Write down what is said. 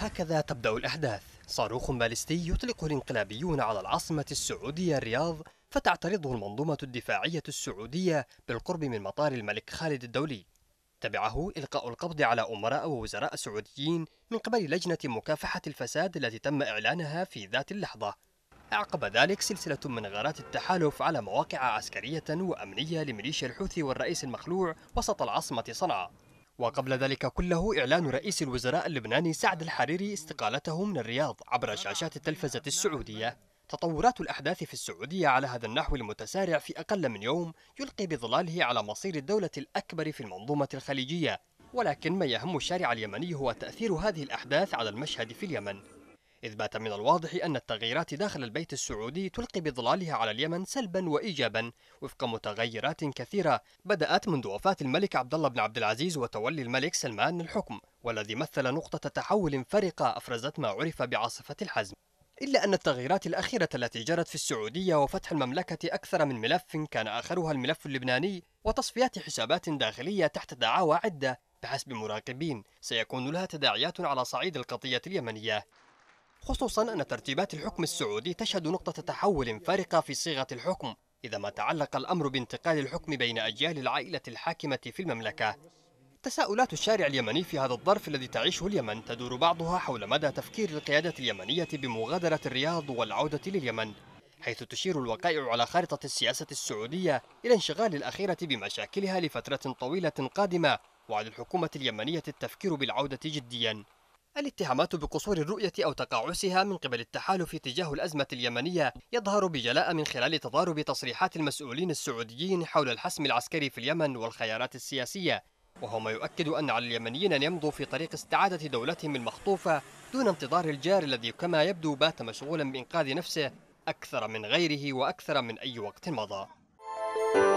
هكذا تبدأ الأحداث صاروخ باليستي يطلق الانقلابيون على العاصمة السعودية الرياض فتعترضه المنظومة الدفاعية السعودية بالقرب من مطار الملك خالد الدولي تبعه إلقاء القبض على أمراء ووزراء سعوديين من قبل لجنة مكافحة الفساد التي تم إعلانها في ذات اللحظة أعقب ذلك سلسلة من غارات التحالف على مواقع عسكرية وأمنية لميليشيا الحوثي والرئيس المخلوع وسط العاصمة صنعاء وقبل ذلك كله إعلان رئيس الوزراء اللبناني سعد الحريري استقالته من الرياض عبر شاشات التلفزة السعودية تطورات الأحداث في السعودية على هذا النحو المتسارع في أقل من يوم يلقي بظلاله على مصير الدولة الأكبر في المنظومة الخليجية ولكن ما يهم الشارع اليمني هو تأثير هذه الأحداث على المشهد في اليمن إذ بات من الواضح أن التغييرات داخل البيت السعودي تلقي بظلالها على اليمن سلبا وإيجابا وفق متغيرات كثيرة بدأت منذ وفاة الملك عبد الله بن عبد العزيز وتولي الملك سلمان الحكم والذي مثل نقطة تحول فارقة أفرزت ما عرف بعاصفة الحزم إلا أن التغييرات الأخيرة التي جرت في السعودية وفتح المملكة أكثر من ملف كان آخرها الملف اللبناني وتصفيات حسابات داخلية تحت دعاوى عدة بحسب مراقبين سيكون لها تداعيات على صعيد القضية اليمنية خصوصا أن ترتيبات الحكم السعودي تشهد نقطة تحول فارقة في صيغة الحكم إذا ما تعلق الأمر بانتقال الحكم بين أجيال العائلة الحاكمة في المملكة تساؤلات الشارع اليمني في هذا الظرف الذي تعيشه اليمن تدور بعضها حول مدى تفكير القيادة اليمنية بمغادرة الرياض والعودة لليمن حيث تشير الوقائع على خارطة السياسة السعودية إلى انشغال الأخيرة بمشاكلها لفترة طويلة قادمة وعلى الحكومة اليمنية التفكير بالعودة جدياً الاتهامات بقصور الرؤية أو تقاعسها من قبل التحالف تجاه الأزمة اليمنية يظهر بجلاء من خلال تضارب تصريحات المسؤولين السعوديين حول الحسم العسكري في اليمن والخيارات السياسية وهو ما يؤكد أن على اليمنيين أن يمضوا في طريق استعادة دولتهم المخطوفة دون انتظار الجار الذي كما يبدو بات مشغولا بإنقاذ نفسه أكثر من غيره وأكثر من أي وقت مضى